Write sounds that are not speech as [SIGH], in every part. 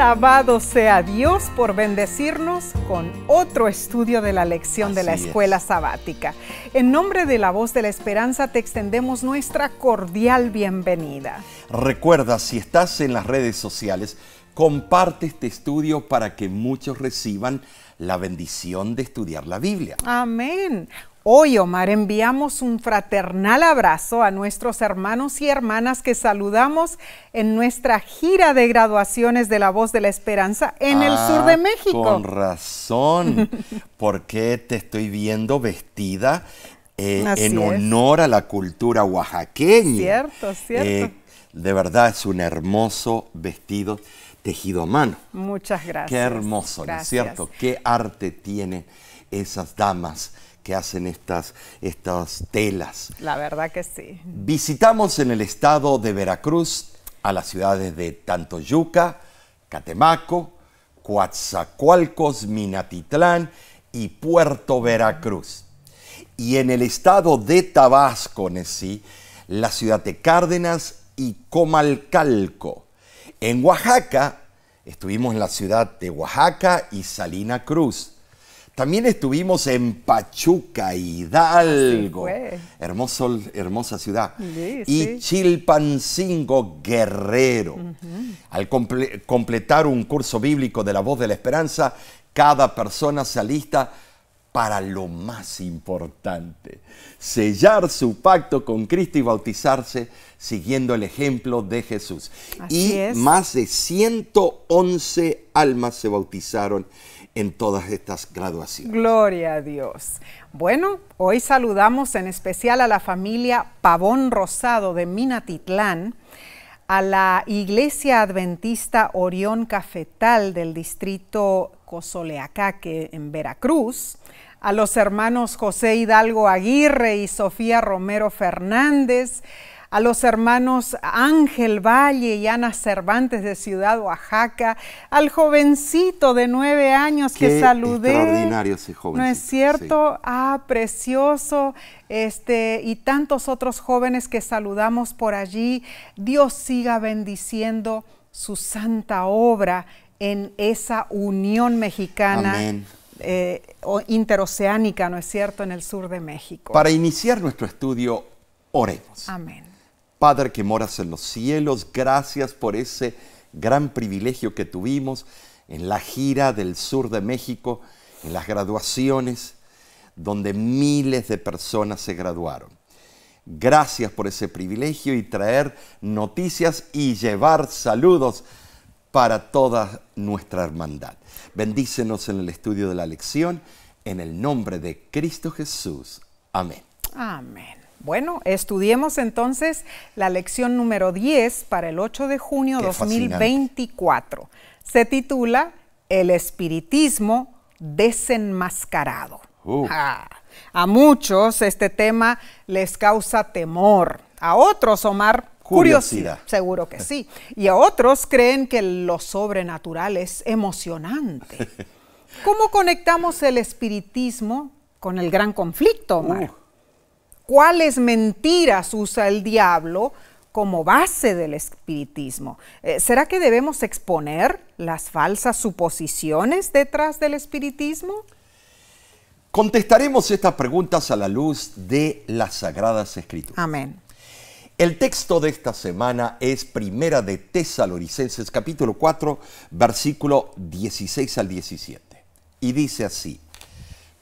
Alabado sea Dios por bendecirnos con otro estudio de la lección de la escuela sabática. En nombre de la voz de la esperanza te extendemos nuestra cordial bienvenida. Recuerda, si estás en las redes sociales, comparte este estudio para que muchos reciban la bendición de estudiar la Biblia. Amén. Hoy, Omar, enviamos un fraternal abrazo a nuestros hermanos y hermanas que saludamos en nuestra gira de graduaciones de La Voz de la Esperanza en el ah, sur de México. Con razón, [LAUGHS] porque te estoy viendo vestida eh, en honor a la cultura oaxaqueña. Cierto, cierto. Eh, de verdad es un hermoso vestido tejido a mano. Muchas gracias. Qué hermoso, ¿no es cierto? Qué arte tienen esas damas que hacen estas, estas telas. La verdad que sí. Visitamos en el estado de Veracruz a las ciudades de Tantoyuca, Catemaco, Coatzacoalcos, Minatitlán y Puerto Veracruz. Y en el estado de Tabasco, Nesí, la ciudad de Cárdenas y Comalcalco. En Oaxaca, estuvimos en la ciudad de Oaxaca y Salina Cruz. También estuvimos en Pachuca, Hidalgo, hermoso, hermosa ciudad, y Chilpancingo, Guerrero. Al completar un curso bíblico de la voz de la esperanza, cada persona se alista para lo más importante, sellar su pacto con Cristo y bautizarse siguiendo el ejemplo de Jesús. y más de 111 almas se bautizaron en todas estas graduaciones. Gloria a Dios. Bueno, hoy saludamos en especial a la familia Pavón Rosado de Minatitlán a la Iglesia Adventista Orión Cafetal del distrito Cosoleacaque en Veracruz, a los hermanos José Hidalgo Aguirre y Sofía Romero Fernández, a los hermanos Ángel Valle y Ana Cervantes de Ciudad Oaxaca, al jovencito de nueve años que saludé. Extraordinario ese jovencito. ¿No es cierto? Ah, precioso. Este, y tantos otros jóvenes que saludamos por allí. Dios siga bendiciendo su santa obra en esa unión mexicana. Eh, interoceánica, ¿no es cierto?, en el sur de México. Para iniciar nuestro estudio, oremos. Amén. Padre que moras en los cielos, gracias por ese gran privilegio que tuvimos en la gira del sur de México, en las graduaciones, donde miles de personas se graduaron. Gracias por ese privilegio y traer noticias y llevar saludos para toda nuestra hermandad. Bendícenos en el estudio de la lección, en el nombre de Cristo Jesús. Amén. Amén. Bueno, estudiemos entonces la lección número 10 para el 8 de junio de 2024. Se titula El espiritismo desenmascarado. Uh. a muchos este tema les causa temor, a otros, Omar, curiosidad. Seguro que sí. Y a otros creen que lo sobrenatural es emocionante. [LAUGHS] ¿Cómo conectamos el espiritismo con el gran conflicto, Omar? Uh cuáles mentiras usa el diablo como base del espiritismo. Eh, ¿Será que debemos exponer las falsas suposiciones detrás del espiritismo? Contestaremos estas preguntas a la luz de las Sagradas Escrituras. Amén. El texto de esta semana es Primera de Tesalonicenses capítulo 4, versículo 16 al 17. Y dice así,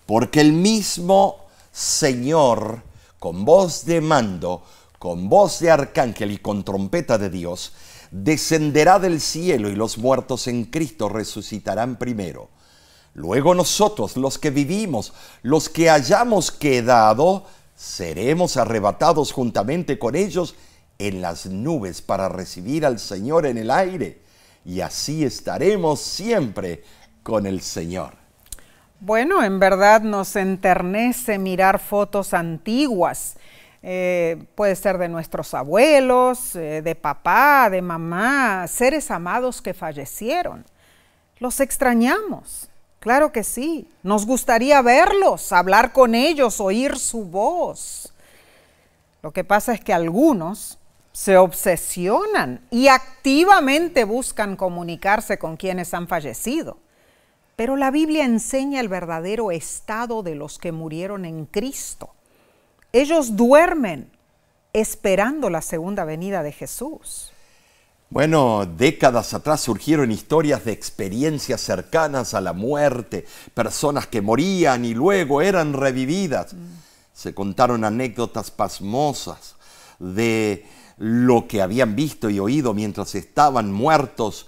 porque el mismo Señor con voz de mando, con voz de arcángel y con trompeta de Dios, descenderá del cielo y los muertos en Cristo resucitarán primero. Luego nosotros, los que vivimos, los que hayamos quedado, seremos arrebatados juntamente con ellos en las nubes para recibir al Señor en el aire. Y así estaremos siempre con el Señor. Bueno, en verdad nos enternece mirar fotos antiguas. Eh, puede ser de nuestros abuelos, eh, de papá, de mamá, seres amados que fallecieron. Los extrañamos, claro que sí. Nos gustaría verlos, hablar con ellos, oír su voz. Lo que pasa es que algunos se obsesionan y activamente buscan comunicarse con quienes han fallecido. Pero la Biblia enseña el verdadero estado de los que murieron en Cristo. Ellos duermen esperando la segunda venida de Jesús. Bueno, décadas atrás surgieron historias de experiencias cercanas a la muerte, personas que morían y luego eran revividas. Mm. Se contaron anécdotas pasmosas de lo que habían visto y oído mientras estaban muertos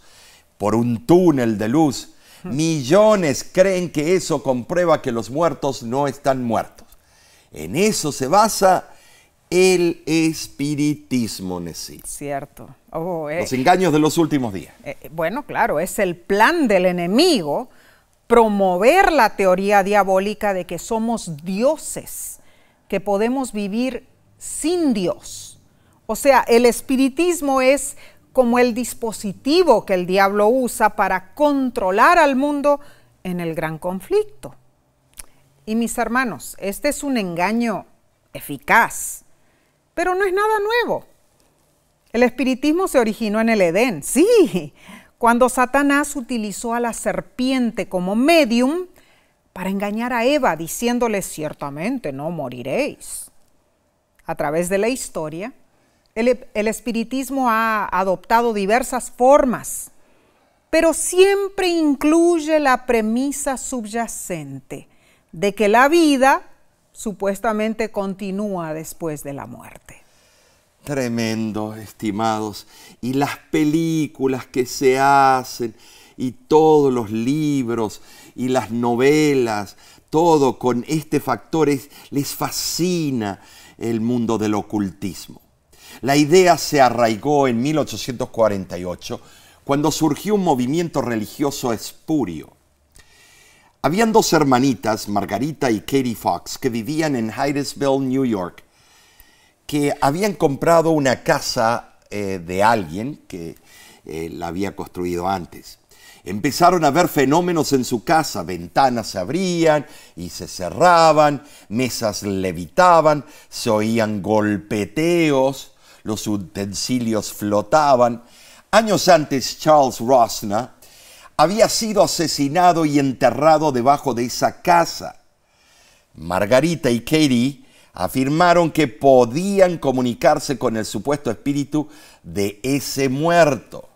por un túnel de luz Millones creen que eso comprueba que los muertos no están muertos. En eso se basa el espiritismo, sí Cierto. Oh, eh. los engaños de los últimos días. Eh, eh, bueno, claro, es el plan del enemigo promover la teoría diabólica de que somos dioses, que podemos vivir sin Dios. O sea, el espiritismo es como el dispositivo que el diablo usa para controlar al mundo en el gran conflicto. Y mis hermanos, este es un engaño eficaz, pero no es nada nuevo. El espiritismo se originó en el Edén, sí, cuando Satanás utilizó a la serpiente como medium para engañar a Eva diciéndole ciertamente no moriréis. A través de la historia, el, espiritismo ha adoptado diversas formas, pero siempre incluye la premisa subyacente de que la vida supuestamente continúa después de la muerte. Tremendo, estimados. Y las películas que se hacen, y todos los libros, y las novelas, todo con este factor les fascina el mundo del ocultismo. La idea se arraigó en 1848 cuando surgió un movimiento religioso espurio. Habían dos hermanitas, Margarita y Katie Fox, que vivían en Hydesville, New York, que habían comprado una casa eh, de alguien que eh, la había construido antes. Empezaron a ver fenómenos en su casa, ventanas se abrían y se cerraban, mesas levitaban, se oían golpeteos los utensilios flotaban. Años antes, Charles Rosna había sido asesinado y enterrado debajo de esa casa. Margarita y Katie afirmaron que podían comunicarse con el supuesto espíritu de ese muerto.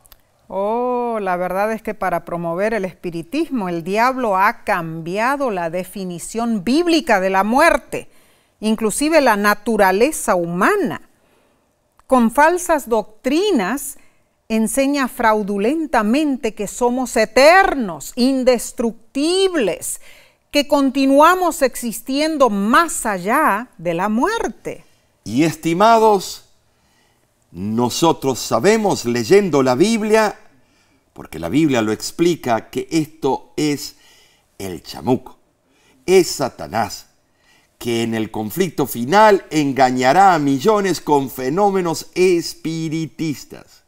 Oh, la verdad es que para promover el espiritismo el diablo ha cambiado la definición bíblica de la muerte, inclusive la naturaleza humana con falsas doctrinas, enseña fraudulentamente que somos eternos, indestructibles, que continuamos existiendo más allá de la muerte. Y estimados, nosotros sabemos leyendo la Biblia, porque la Biblia lo explica, que esto es el chamuco, es Satanás que en el conflicto final engañará a millones con fenómenos espiritistas.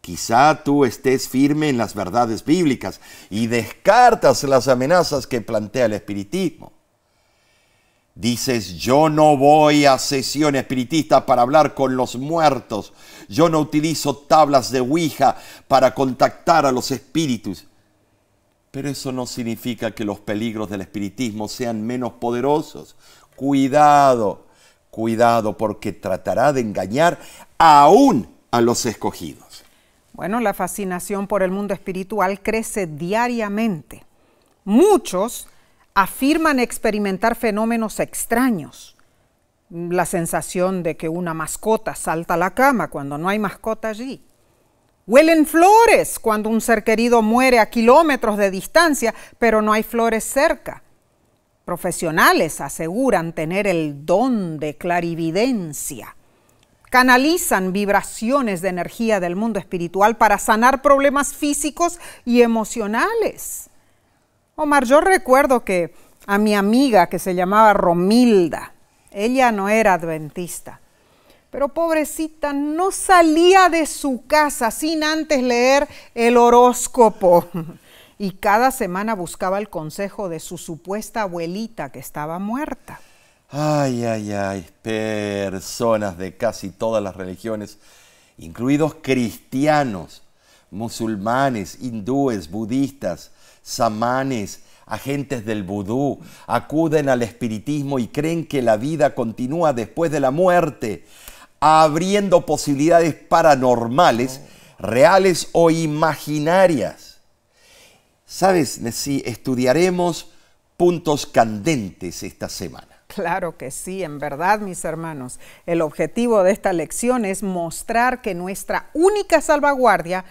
Quizá tú estés firme en las verdades bíblicas y descartas las amenazas que plantea el espiritismo. Dices, yo no voy a sesiones espiritistas para hablar con los muertos. Yo no utilizo tablas de Ouija para contactar a los espíritus. Pero eso no significa que los peligros del espiritismo sean menos poderosos. Cuidado, cuidado, porque tratará de engañar aún a los escogidos. Bueno, la fascinación por el mundo espiritual crece diariamente. Muchos afirman experimentar fenómenos extraños. La sensación de que una mascota salta a la cama cuando no hay mascota allí Huelen flores cuando un ser querido muere a kilómetros de distancia, pero no hay flores cerca. Profesionales aseguran tener el don de clarividencia. Canalizan vibraciones de energía del mundo espiritual para sanar problemas físicos y emocionales. Omar, yo recuerdo que a mi amiga que se llamaba Romilda, ella no era adventista, pero pobrecita no salía de su casa sin antes leer el horóscopo. [LAUGHS] Y cada semana buscaba el consejo de su supuesta abuelita que estaba muerta. Ay, ay, ay, personas de casi todas las religiones, incluidos cristianos, musulmanes, hindúes, budistas, samanes, agentes del vudú, acuden al espiritismo y creen que la vida continúa después de la muerte abriendo posibilidades paranormales, reales o imaginarias. Sabes, si estudiaremos puntos candentes esta semana. Claro que sí, en verdad, mis hermanos. El objetivo de esta lección es mostrar que nuestra única salvaguardia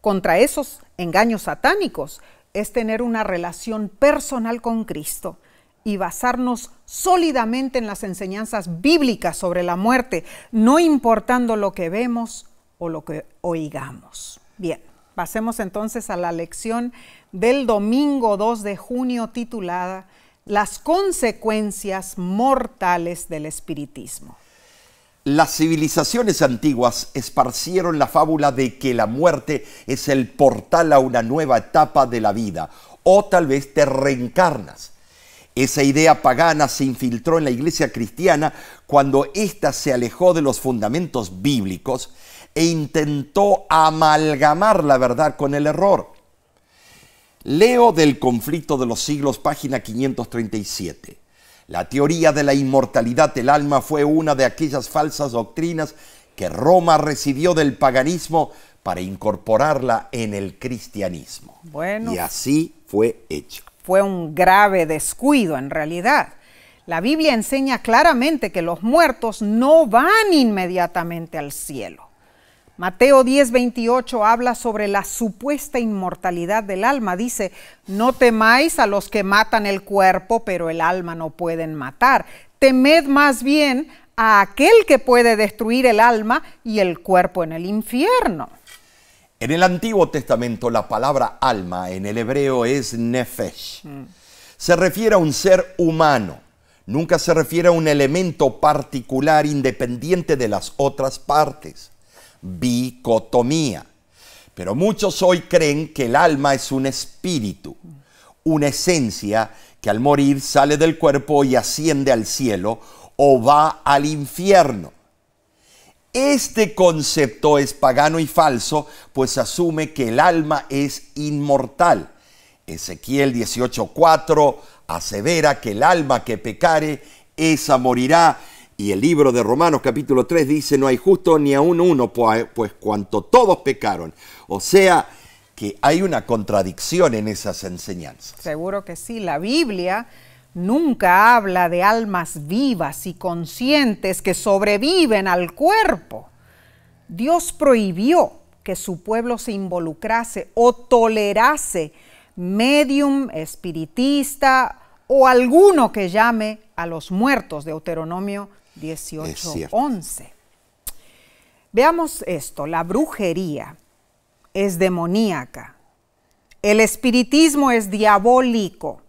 contra esos engaños satánicos es tener una relación personal con Cristo y basarnos sólidamente en las enseñanzas bíblicas sobre la muerte, no importando lo que vemos o lo que oigamos. Bien, pasemos entonces a la lección del domingo 2 de junio titulada Las consecuencias mortales del espiritismo. Las civilizaciones antiguas esparcieron la fábula de que la muerte es el portal a una nueva etapa de la vida, o tal vez te reencarnas esa idea pagana se infiltró en la iglesia cristiana cuando ésta se alejó de los fundamentos bíblicos e intentó amalgamar la verdad con el error. Leo del conflicto de los siglos, página 537. La teoría de la inmortalidad del alma fue una de aquellas falsas doctrinas que Roma recibió del paganismo para incorporarla en el cristianismo. Y así fue hecho fue un grave descuido en realidad. La Biblia enseña claramente que los muertos no van inmediatamente al cielo. Mateo 10:28 habla sobre la supuesta inmortalidad del alma. Dice, no temáis a los que matan el cuerpo, pero el alma no pueden matar. Temed más bien a aquel que puede destruir el alma y el cuerpo en el infierno. En el Antiguo Testamento la palabra alma en el hebreo es nefesh. Mm. Se refiere a un ser humano, nunca se refiere a un elemento particular independiente de las otras partes. Bicotomía. Pero muchos hoy creen que el alma es un espíritu, una esencia que al morir sale del cuerpo y asciende al cielo o va al infierno. Este concepto es pagano y falso, pues asume que el alma es inmortal. Ezequiel 18:4 asevera que el alma que pecare, esa morirá. Y el libro de Romanos capítulo 3 dice, no hay justo ni aún uno, pues cuanto todos pecaron. O sea, que hay una contradicción en esas enseñanzas. Seguro que sí, la Biblia nunca habla de almas vivas y conscientes que sobreviven al cuerpo. Dios prohibió que su pueblo se involucrase o tolerase medium, espiritista o alguno que llame a los muertos, Deuteronomio 18:11. Veamos esto, la brujería es demoníaca, el espiritismo es diabólico,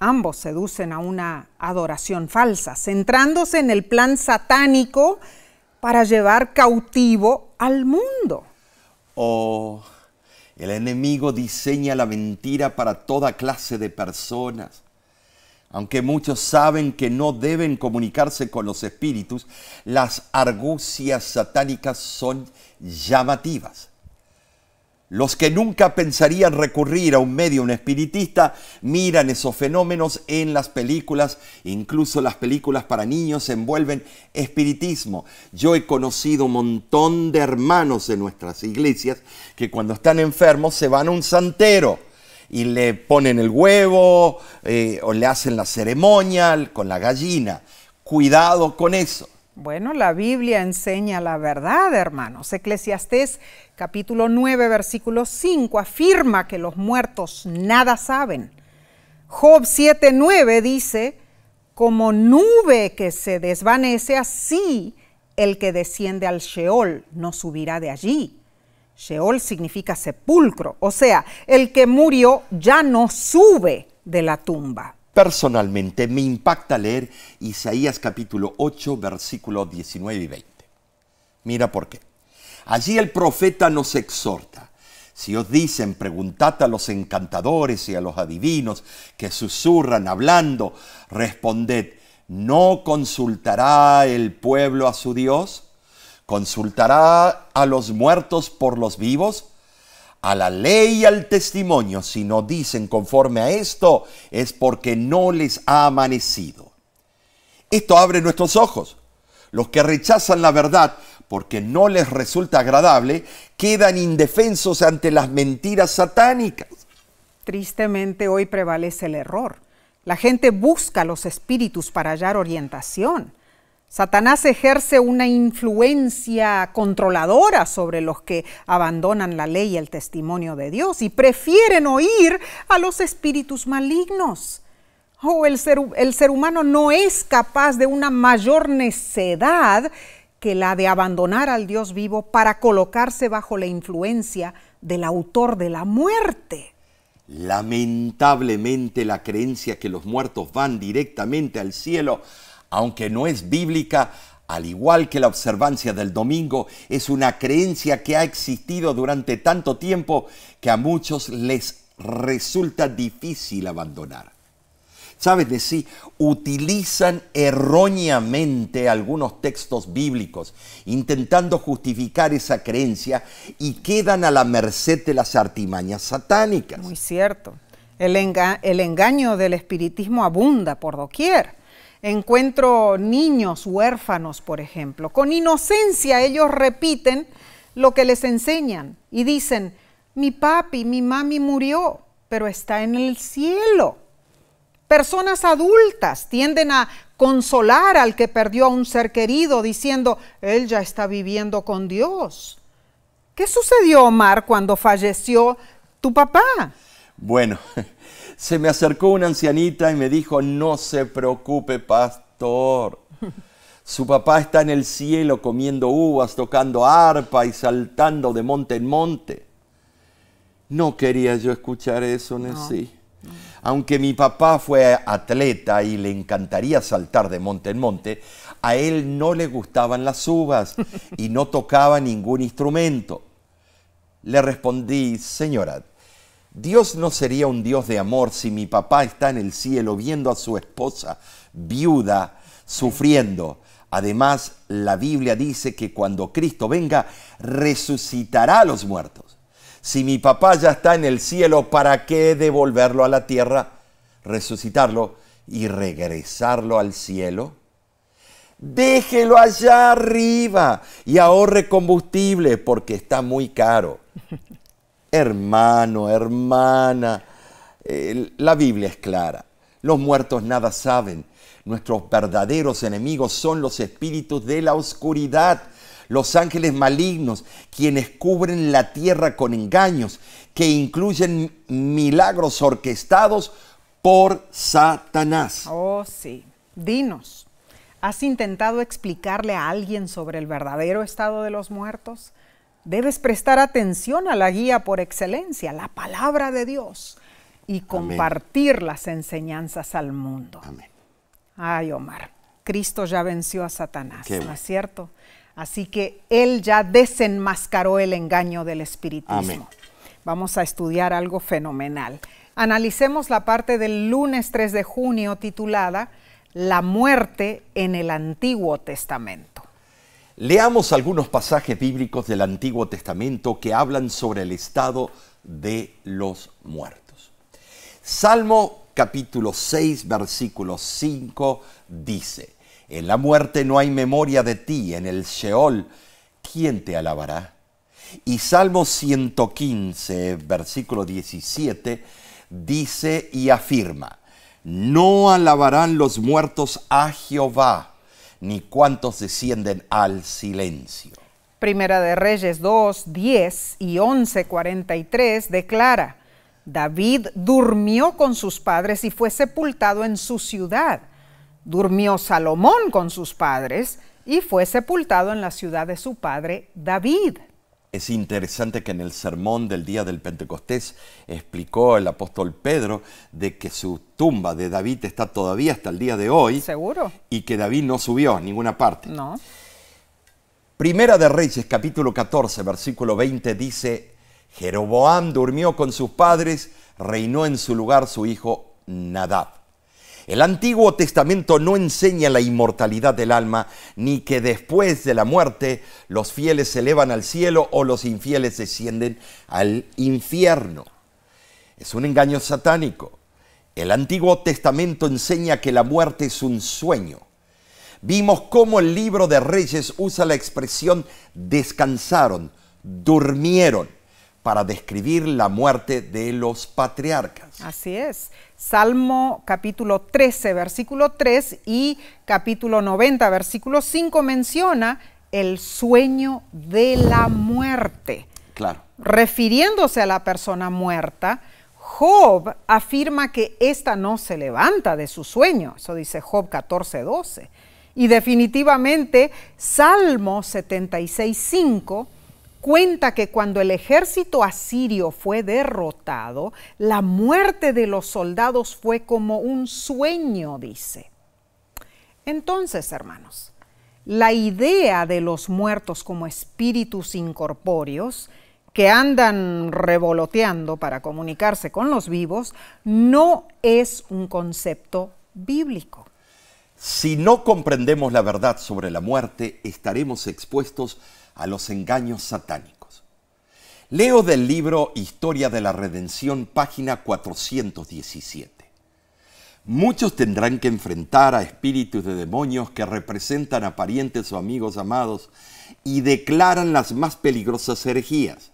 ambos seducen a una adoración falsa, centrándose en el plan satánico para llevar cautivo al mundo. Oh, el enemigo diseña la mentira para toda clase de personas. Aunque muchos saben que no deben comunicarse con los espíritus, las argucias satánicas son llamativas. Los que nunca pensarían recurrir a un medio, un espiritista miran esos fenómenos en las películas, incluso las películas para niños envuelven espiritismo. Yo he conocido un montón de hermanos de nuestras iglesias que cuando están enfermos se van a un santero y le ponen el huevo eh, o le hacen la ceremonia con la gallina. Cuidado con eso. Bueno, la Biblia enseña la verdad, hermanos. Eclesiastés capítulo 9, versículo 5, afirma que los muertos nada saben. Job 7, 9 dice, como nube que se desvanece, así el que desciende al Sheol no subirá de allí. Sheol significa sepulcro, o sea, el que murió ya no sube de la tumba. Personalmente me impacta leer Isaías capítulo 8, versículo 19 y 20. Mira por qué. Allí el profeta nos exhorta. Si os dicen, preguntad a los encantadores y a los adivinos que susurran hablando, responded, ¿no consultará el pueblo a su Dios? ¿Consultará a los muertos por los vivos? A la ley y al testimonio, si no dicen conforme a esto, es porque no les ha amanecido. Esto abre nuestros ojos. Los que rechazan la verdad porque no les resulta agradable, quedan indefensos ante las mentiras satánicas. Tristemente hoy prevalece el error. La gente busca a los espíritus para hallar orientación. Satanás ejerce una influencia controladora sobre los que abandonan la ley y el testimonio de Dios y prefieren oír a los espíritus malignos. Oh, el ser humano no es capaz de una mayor necedad que la de abandonar al Dios vivo para colocarse bajo la influencia del autor de la muerte. Lamentablemente la creencia que los muertos van directamente al cielo, aunque no es bíblica, al igual que la observancia del domingo, es una creencia que ha existido durante tanto tiempo que a muchos les resulta difícil abandonar. ¿Sabes? De sí, utilizan erróneamente algunos textos bíblicos, intentando justificar esa creencia y quedan a la merced de las artimañas satánicas. Muy cierto. El, el engaño del espiritismo abunda por doquier. Encuentro niños huérfanos, por ejemplo. Con inocencia ellos repiten lo que les enseñan y dicen, mi papi, mi mami murió, pero está en el cielo. Personas adultas tienden a consolar al que perdió a un ser querido diciendo, él ya está viviendo con Dios. ¿Qué sucedió, Omar, cuando falleció tu papá? Bueno, [LAUGHS] se me acercó una ancianita y me dijo, no se preocupe, pastor. Su papá está en el cielo comiendo uvas, tocando arpa y saltando de monte en monte. No quería yo escuchar eso, Nessie. Aunque mi papá fue atleta y le encantaría saltar de monte en monte, a él no le gustaban las uvas y no tocaba ningún instrumento. Le respondí, señora, Dios no sería un Dios de amor si mi papá está en el cielo viendo a su esposa viuda sufriendo. Además, la Biblia dice que cuando Cristo venga, resucitará a los muertos. Si mi papá ya está en el cielo, ¿para qué devolverlo a la tierra, resucitarlo y regresarlo al cielo? Déjelo allá arriba y ahorre combustible porque está muy caro. [LAUGHS] Hermano, hermana, eh, la Biblia es clara. Los muertos nada saben. Nuestros verdaderos enemigos son los espíritus de la oscuridad los ángeles malignos, quienes cubren la tierra con engaños, que incluyen milagros orquestados por Satanás. Oh, sí. Dinos, ¿has intentado explicarle a alguien sobre el verdadero estado de los muertos? Debes prestar atención a la guía por excelencia, la palabra de Dios, y compartir las enseñanzas al mundo. Amén. Ay, Omar, Cristo ya venció a Satanás, ¿no es cierto? Así que Él ya desenmascaró el engaño del espiritismo. Vamos a estudiar algo fenomenal. Analicemos la parte del lunes 3 de junio titulada La muerte en el Antiguo Testamento. Leamos algunos pasajes bíblicos del Antiguo Testamento que hablan sobre el estado de los muertos. Salmo capítulo 6, versículo 5 dice, en la muerte no hay memoria de ti, en el Sheol, ¿quién te alabará? Y Salmo 115, versículo 17, dice y afirma, no alabarán los muertos a Jehová, ni cuantos descienden al silencio. Primera de Reyes 2, 10 y 11, 43 declara, David durmió con sus padres y fue sepultado en su ciudad Durmió Salomón con sus padres y fue sepultado en la ciudad de su padre David. Es interesante que en el sermón del día del Pentecostés explicó el apóstol Pedro de que su tumba de David está todavía hasta el día de hoy. Seguro. Y que David no subió a ninguna parte. No. Primera de Reyes, capítulo 14, versículo 20 dice, Jeroboam durmió con sus padres, reinó en su lugar su hijo Nadab. El Antiguo Testamento no enseña la inmortalidad del alma, ni que después de la muerte los fieles se elevan al cielo o los infieles descienden al infierno. Es un engaño satánico. El Antiguo Testamento enseña que la muerte es un sueño. Vimos cómo el libro de Reyes usa la expresión descansaron, durmieron para describir la muerte de los patriarcas. Así es. Salmo capítulo 13, versículo 3 y capítulo 90, versículo 5 menciona el sueño de la muerte. Claro. Refiriéndose a la persona muerta, Job afirma que ésta no se levanta de su sueño. Eso dice Job 14, 12. Y definitivamente Salmo 76, 5 cuenta que cuando el ejército asirio fue derrotado, la muerte de los soldados fue como un sueño, dice. Entonces, hermanos, la idea de los muertos como espíritus incorpóreos que andan revoloteando para comunicarse con los vivos no es un concepto bíblico. Si no comprendemos la verdad sobre la muerte, estaremos expuestos a los engaños satánicos. Leo del libro Historia de la Redención, página 417. Muchos tendrán que enfrentar a espíritus de demonios que representan a parientes o amigos amados y declaran las más peligrosas herejías.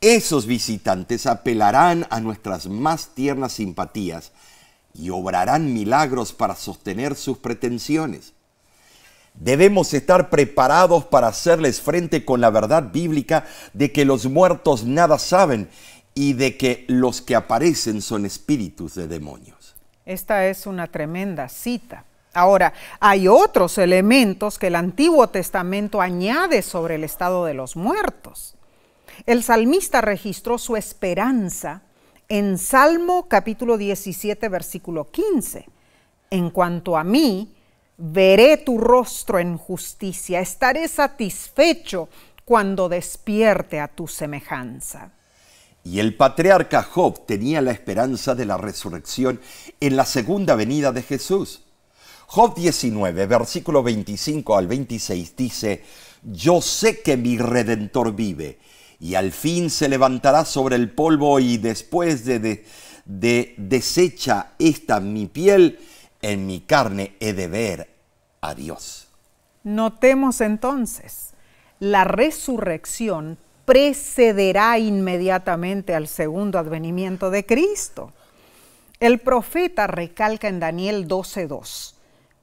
Esos visitantes apelarán a nuestras más tiernas simpatías y obrarán milagros para sostener sus pretensiones. Debemos estar preparados para hacerles frente con la verdad bíblica de que los muertos nada saben y de que los que aparecen son espíritus de demonios. Esta es una tremenda cita. Ahora, hay otros elementos que el Antiguo Testamento añade sobre el estado de los muertos. El salmista registró su esperanza en Salmo capítulo 17, versículo 15. En cuanto a mí, veré tu rostro en justicia, estaré satisfecho cuando despierte a tu semejanza. Y el patriarca Job tenía la esperanza de la resurrección en la segunda venida de Jesús. Job 19, versículo 25 al 26 dice, Yo sé que mi redentor vive, y al fin se levantará sobre el polvo y después de, de, desecha esta mi piel, en mi carne he de ver a Dios. Notemos entonces, la resurrección precederá inmediatamente al segundo advenimiento de Cristo. El profeta recalca en Daniel 12:2,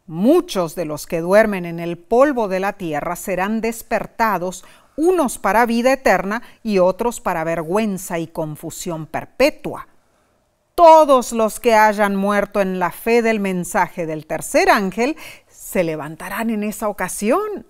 muchos de los que duermen en el polvo de la tierra serán despertados, unos para vida eterna y otros para vergüenza y confusión perpetua todos los que hayan muerto en la fe del mensaje del tercer ángel se levantarán en esa ocasión.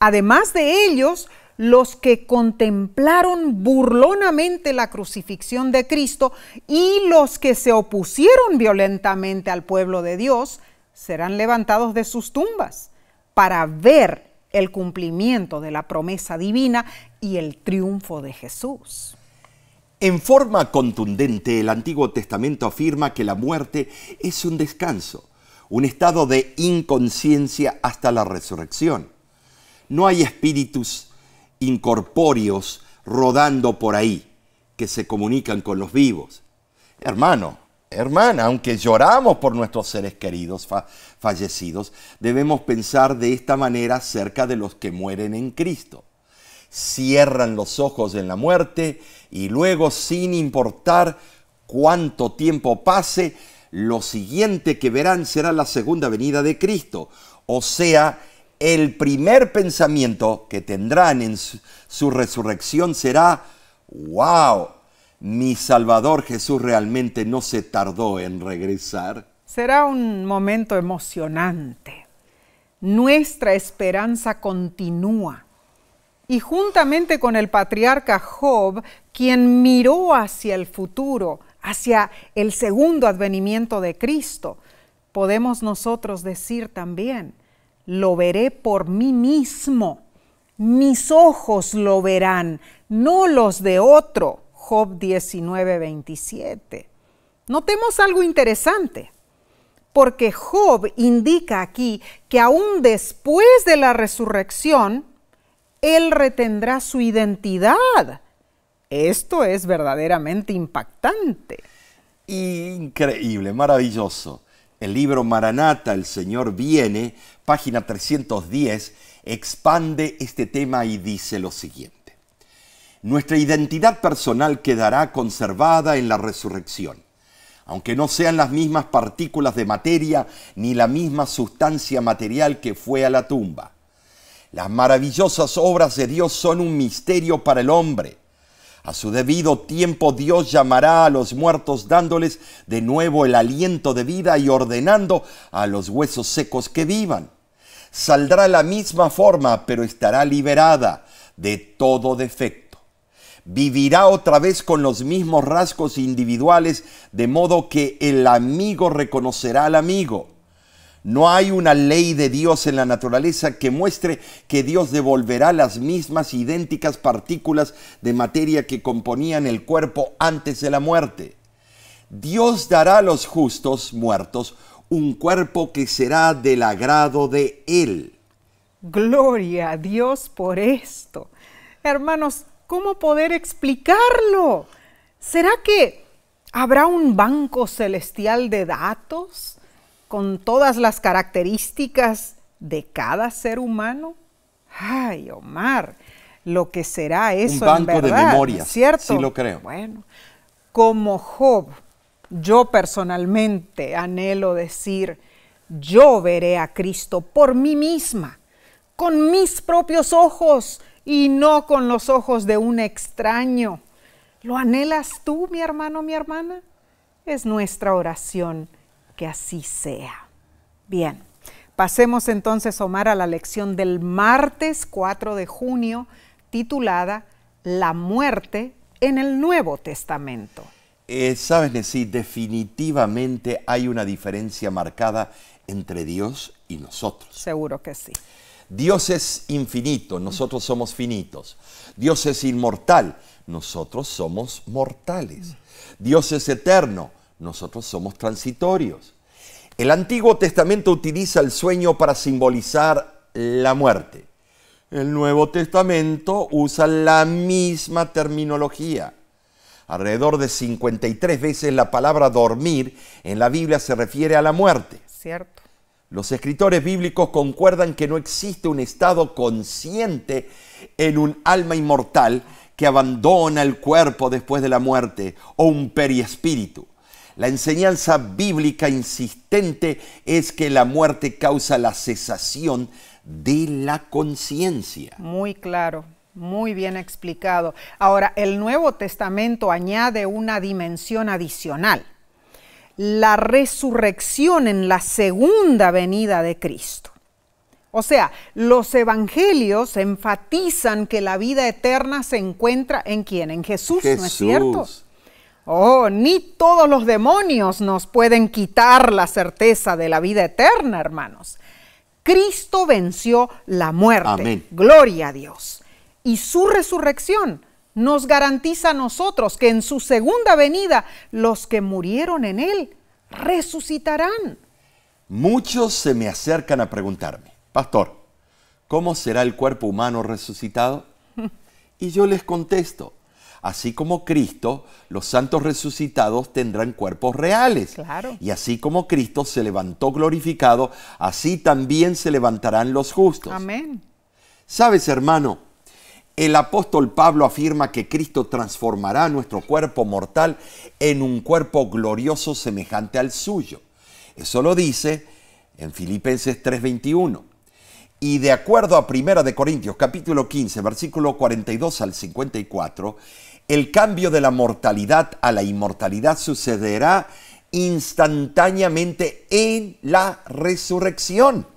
Además de ellos, los que contemplaron burlonamente la crucifixión de Cristo y los que se opusieron violentamente al pueblo de Dios serán levantados de sus tumbas para ver el cumplimiento de la promesa divina y el triunfo de Jesús. En forma contundente, el Antiguo Testamento afirma que la muerte es un descanso, un estado de inconsciencia hasta la resurrección. No hay espíritus incorpóreos rodando por ahí que se comunican con los vivos. Hermano, hermana, aunque lloramos por nuestros seres queridos fallecidos, debemos pensar de esta manera acerca de los que mueren en Cristo. Cierran los ojos en la muerte y luego sin importar cuánto tiempo pase, lo siguiente que verán será la segunda venida de Cristo, o sea, el primer pensamiento que tendrán en su resurrección será, wow, mi Salvador Jesús realmente no se tardó en regresar. Será un momento emocionante. Nuestra esperanza continúa y juntamente con el patriarca Job, quien miró hacia el futuro, hacia el segundo advenimiento de Cristo, podemos nosotros decir también, lo veré por mí mismo, mis ojos lo verán, no los de otro. Job 19, 27. Notemos algo interesante, porque Job indica aquí que aún después de la resurrección, él retendrá su identidad. Esto es verdaderamente impactante. Increíble, maravilloso. El libro Maranata, El Señor viene, página 310, expande este tema y dice lo siguiente. Nuestra identidad personal quedará conservada en la resurrección. Aunque no sean las mismas partículas de materia ni la misma sustancia material que fue a la tumba. Las maravillosas obras de Dios son un misterio para el hombre. A su debido tiempo Dios llamará a los muertos dándoles de nuevo el aliento de vida y ordenando a los huesos secos que vivan. Saldrá la misma forma, pero estará liberada de todo defecto. Vivirá otra vez con los mismos rasgos individuales, de modo que el amigo reconocerá al amigo no hay una ley de Dios en la naturaleza que muestre que Dios devolverá las mismas idénticas partículas de materia que componían el cuerpo antes de la muerte. Dios dará a los justos muertos un cuerpo que será del agrado de Él. Gloria a Dios por esto. Hermanos, ¿cómo poder explicarlo? ¿Será que habrá un banco celestial de datos? con todas las características de cada ser humano? Ay, Omar, lo que será eso. Un banco de memoria, ¿Cierto? Sí lo creo. Bueno, como Job, yo personalmente anhelo decir, yo veré a Cristo por mí misma, con mis propios ojos y no con los ojos de un extraño. ¿Lo anhelas tú, mi hermano, mi hermana? Es nuestra oración que así sea. Bien, pasemos entonces, Omar, a la lección del martes 4 de junio, titulada La muerte en el Nuevo Testamento. Eh, Sabes, Nessie, definitivamente hay una diferencia marcada entre Dios y nosotros. Seguro que sí. Dios es infinito, nosotros somos finitos. Dios es inmortal, nosotros somos mortales. Dios es eterno, nosotros somos transitorios. El Antiguo Testamento utiliza el sueño para simbolizar la muerte. El Nuevo Testamento usa la misma terminología. Alrededor de 53 veces la palabra dormir en la Biblia se refiere a la muerte. Cierto. Los escritores bíblicos concuerdan que no existe un estado consciente en un alma inmortal que abandona el cuerpo después de la muerte o un periespíritu. La enseñanza bíblica insistente es que la muerte causa la cesación de la conciencia. Muy claro, muy bien explicado. Ahora, el Nuevo Testamento añade una dimensión adicional, la resurrección en la segunda venida de Cristo. O sea, los evangelios enfatizan que la vida eterna se encuentra en quién, en Jesús, ¿no es cierto? Oh, ni todos los demonios nos pueden quitar la certeza de la vida eterna, hermanos. Cristo venció la muerte. Gloria a Dios. Y su resurrección nos garantiza a nosotros que en su segunda venida los que murieron en él resucitarán. Muchos se me acercan a preguntarme, Pastor, ¿cómo será el cuerpo humano resucitado? [LAUGHS] y yo les contesto, Así como Cristo, los santos resucitados tendrán cuerpos reales. Y así como Cristo se levantó glorificado, así también se levantarán los justos. Amén. Sabes, hermano, el apóstol Pablo afirma que Cristo transformará nuestro cuerpo mortal en un cuerpo glorioso semejante al suyo. Eso lo dice en Filipenses 3:21. Y de acuerdo a 1 de Corintios capítulo 15, versículo 42 al 54, el cambio de la mortalidad a la inmortalidad sucederá instantáneamente en la resurrección.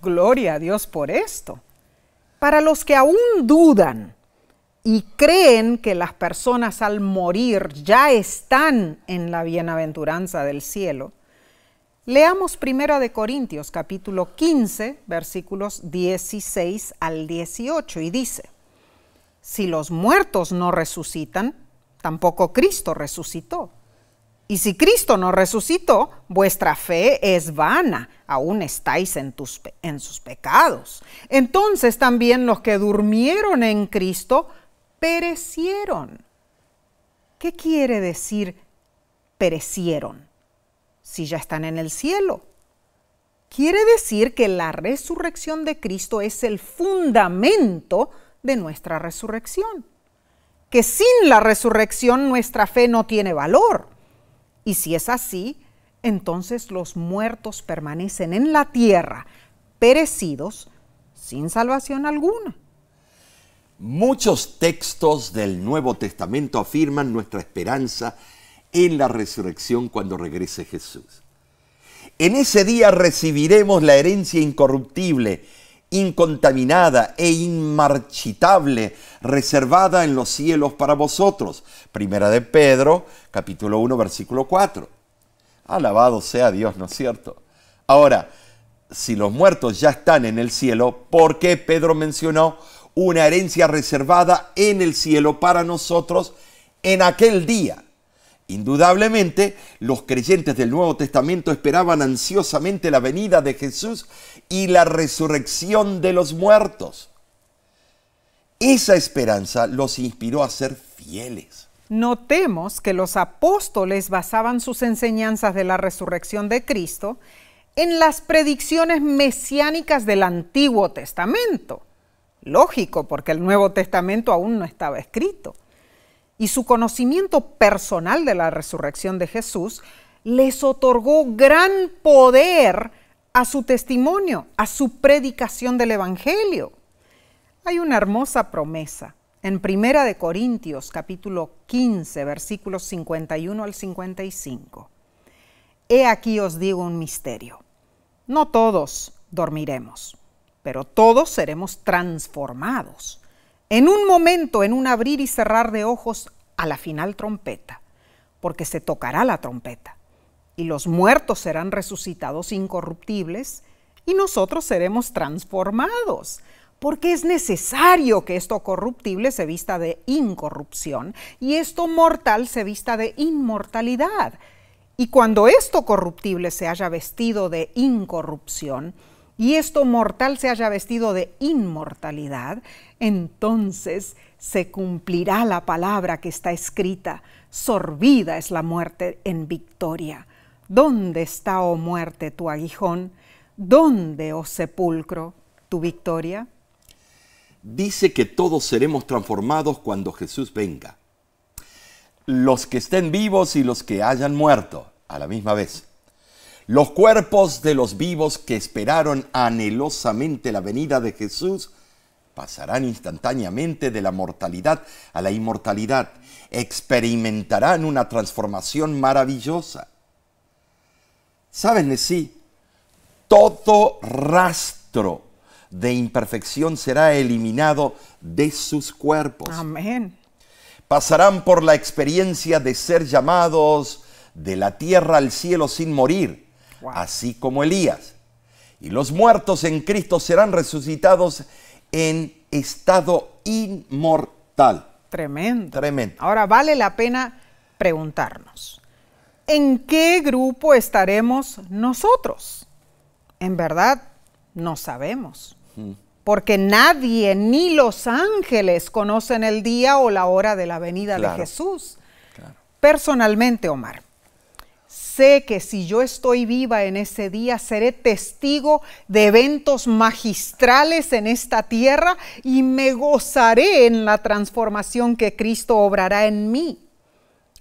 Gloria a Dios por esto. Para los que aún dudan y creen que las personas al morir ya están en la bienaventuranza del cielo, leamos 1 de Corintios capítulo 15 versículos 16 al 18 y dice, si los muertos no resucitan, tampoco Cristo resucitó. Y si Cristo no resucitó, vuestra fe es vana, aún estáis en, sus pecados. Entonces también los que durmieron en Cristo perecieron. ¿Qué quiere decir perecieron? Si ya están en el cielo. Quiere decir que la resurrección de Cristo es el fundamento de nuestra resurrección. Que sin la resurrección nuestra fe no tiene valor. Y si es así, entonces los muertos permanecen en la tierra, perecidos, sin salvación alguna. Muchos textos del Nuevo Testamento afirman nuestra esperanza en la resurrección cuando regrese Jesús. En ese día recibiremos la herencia incorruptible, incontaminada e inmarchitable, reservada en los cielos para vosotros. Primera de Pedro, capítulo 1, versículo 4. Alabado sea Dios, ¿no es cierto? Ahora, si los muertos ya están en el cielo, ¿por qué Pedro mencionó una herencia reservada en el cielo para nosotros en aquel día? Indudablemente, los creyentes del Nuevo Testamento esperaban ansiosamente la venida de Jesús y la resurrección de los muertos. Esa esperanza los inspiró a ser fieles. Notemos que los apóstoles basaban sus enseñanzas de la resurrección de Cristo en las predicciones mesiánicas del Antiguo Testamento. Lógico, porque el Nuevo Testamento aún no estaba escrito y su conocimiento personal de la resurrección de Jesús les otorgó gran poder a su testimonio, a su predicación del Evangelio. Hay una hermosa promesa en Primera de Corintios capítulo 15 versículos 51 al 55. He aquí os digo un misterio. No todos dormiremos, pero todos seremos transformados en un momento, en un abrir y cerrar de ojos, a la final trompeta, porque se tocará la trompeta, y los muertos serán resucitados incorruptibles, y nosotros seremos transformados, porque es necesario que esto corruptible se vista de incorrupción, y esto mortal se vista de inmortalidad. Y cuando esto corruptible se haya vestido de incorrupción, y esto mortal se haya vestido de inmortalidad, entonces se cumplirá la palabra que está escrita, sorbida es la muerte en victoria. ¿Dónde está, oh muerte, tu aguijón? ¿Dónde, oh sepulcro, tu victoria? Dice que todos seremos transformados cuando Jesús venga. Los que estén vivos y los que hayan muerto, a la misma vez los cuerpos de los vivos que esperaron anhelosamente la venida de Jesús pasarán instantáneamente de la mortalidad a la inmortalidad, experimentarán una transformación maravillosa. Saben, sí, todo rastro de imperfección será eliminado de sus cuerpos. Amén. Pasarán por la experiencia de ser llamados de la tierra al cielo sin morir así como Elías. Y los muertos en Cristo serán resucitados en estado inmortal. Tremendo. Tremendo. Ahora vale la pena preguntarnos, ¿en qué grupo estaremos nosotros? En verdad, no sabemos. Mm. Porque nadie, ni los ángeles, conocen el día o la hora de la venida de Jesús. Personalmente, Omar, Sé que si yo estoy viva en ese día, seré testigo de eventos magistrales en esta tierra y me gozaré en la transformación que Cristo obrará en mí.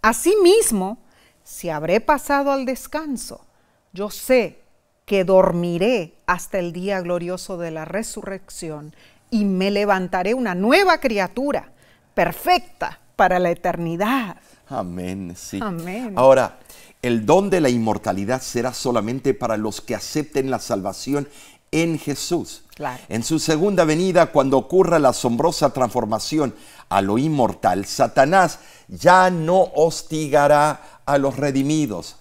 Asimismo, si habré pasado al descanso, yo sé que dormiré hasta el día glorioso de la resurrección y me levantaré una nueva criatura, perfecta para la eternidad. Amén, sí. Amén. Ahora, el don de la inmortalidad será solamente para los que acepten la salvación en Jesús. En su segunda venida, cuando ocurra la asombrosa transformación a lo inmortal, Satanás ya no hostigará a los redimidos.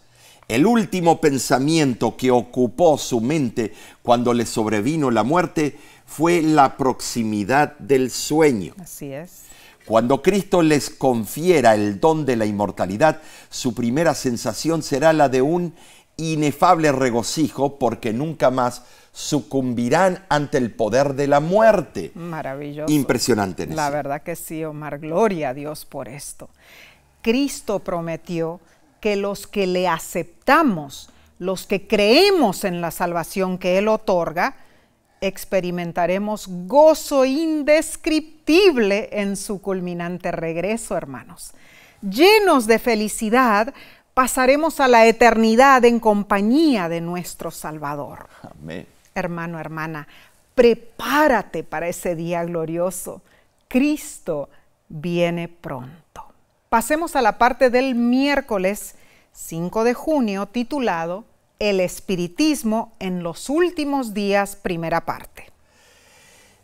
El último pensamiento que ocupó su mente cuando le sobrevino la muerte fue la proximidad del sueño. Así es. Cuando Cristo les confiera el don de la inmortalidad, su primera sensación será la de un inefable regocijo porque nunca más sucumbirán ante el poder de la muerte. Maravilloso. Impresionante. la verdad que sí, Omar. Gloria a Dios por esto. Cristo prometió que los que le aceptamos, los que creemos en la salvación que Él otorga, experimentaremos gozo indescriptible en su culminante regreso, hermanos. Llenos de felicidad, pasaremos a la eternidad en compañía de nuestro Salvador. Amén. Hermano, hermana, prepárate para ese día glorioso. Cristo viene pronto. Pasemos a la parte del miércoles 5 de junio titulado el espiritismo en los últimos días, primera parte.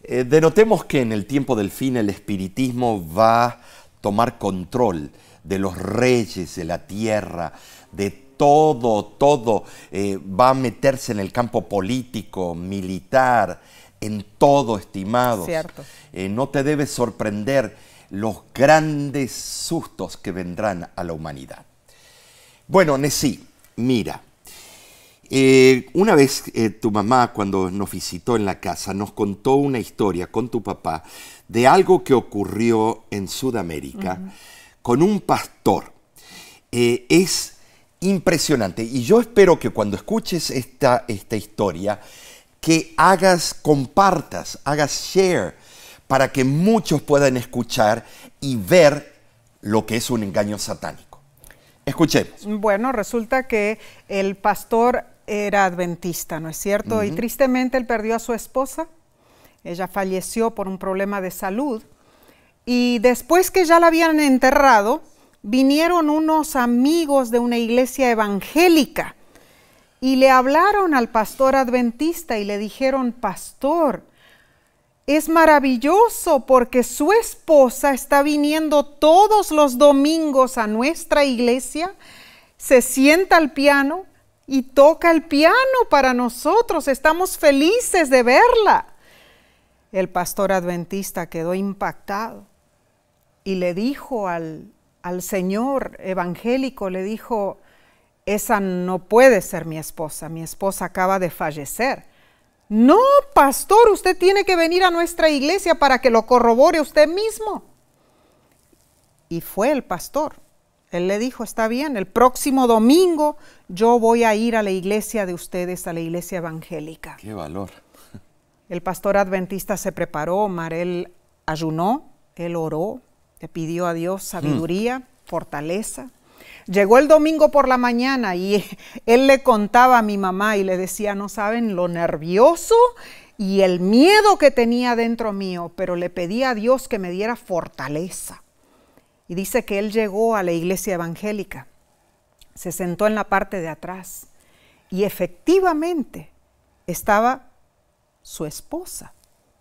Eh, denotemos que en el tiempo del fin el espiritismo va a tomar control de los reyes de la tierra, de todo, todo, eh, va a meterse en el campo político, militar, en todo, estimados. Cierto. Eh, no te debes sorprender los grandes sustos que vendrán a la humanidad. Bueno, Nessí, mira, eh, una vez eh, tu mamá, cuando nos visitó en la casa, nos contó una historia con tu papá de algo que ocurrió en Sudamérica con un pastor. Eh, es impresionante y yo espero que cuando escuches esta, esta historia, que hagas, compartas, hagas share para que muchos puedan escuchar y ver lo que es un engaño satánico. Escuchemos. Bueno, resulta que el pastor era adventista, ¿no es cierto? Y tristemente él perdió a su esposa. Ella falleció por un problema de salud. Y después que ya la habían enterrado, vinieron unos amigos de una iglesia evangélica y le hablaron al pastor adventista y le dijeron, pastor, es maravilloso porque su esposa está viniendo todos los domingos a nuestra iglesia, se sienta al piano, y toca el piano para nosotros. Estamos felices de verla. El pastor adventista quedó impactado y le dijo al, al señor evangélico, le dijo, esa no puede ser mi esposa, mi esposa acaba de fallecer. No, pastor, usted tiene que venir a nuestra iglesia para que lo corrobore usted mismo. Y fue el pastor él le dijo, está bien, el próximo domingo yo voy a ir a la iglesia de ustedes, a la iglesia evangélica. Qué valor. El pastor adventista se preparó, Marel ayunó, él oró, le pidió a Dios hmm. sabiduría, fortaleza. Llegó el domingo por la mañana y [LAUGHS] él le contaba a mi mamá y le decía, no saben lo nervioso y el miedo que tenía dentro mío, pero le pedí a Dios que me diera fortaleza y dice que él llegó a la iglesia evangélica, se sentó en la parte de atrás y efectivamente estaba su esposa,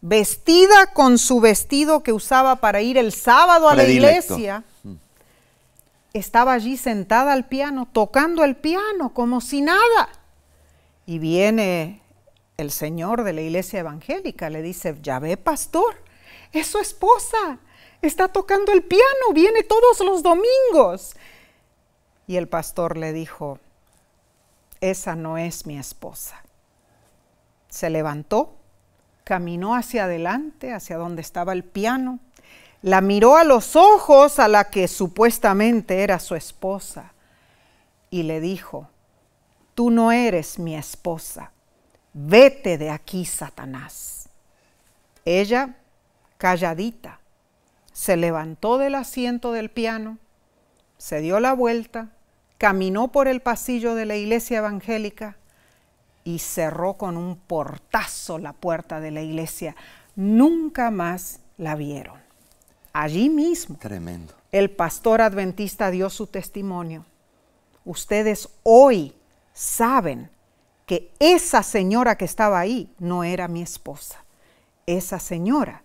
vestida con su vestido que usaba para ir el sábado a la iglesia. Estaba allí sentada al piano, tocando el piano como si nada. Y viene el señor de la iglesia evangélica, le dice, ya ve, pastor, es su esposa, está tocando el piano, viene todos los domingos. Y el pastor le dijo, esa no es mi esposa. Se levantó, caminó hacia adelante, hacia donde estaba el piano, la miró a los ojos a la que supuestamente era su esposa y le dijo, tú no eres mi esposa, vete de aquí, Satanás. Ella, calladita, se levantó del asiento del piano, se dio la vuelta, caminó por el pasillo de la iglesia evangélica y cerró con un portazo la puerta de la iglesia. Nunca más la vieron. Allí mismo, Tremendo. el pastor adventista dio su testimonio. Ustedes hoy saben que esa señora que estaba ahí no era mi esposa. Esa señora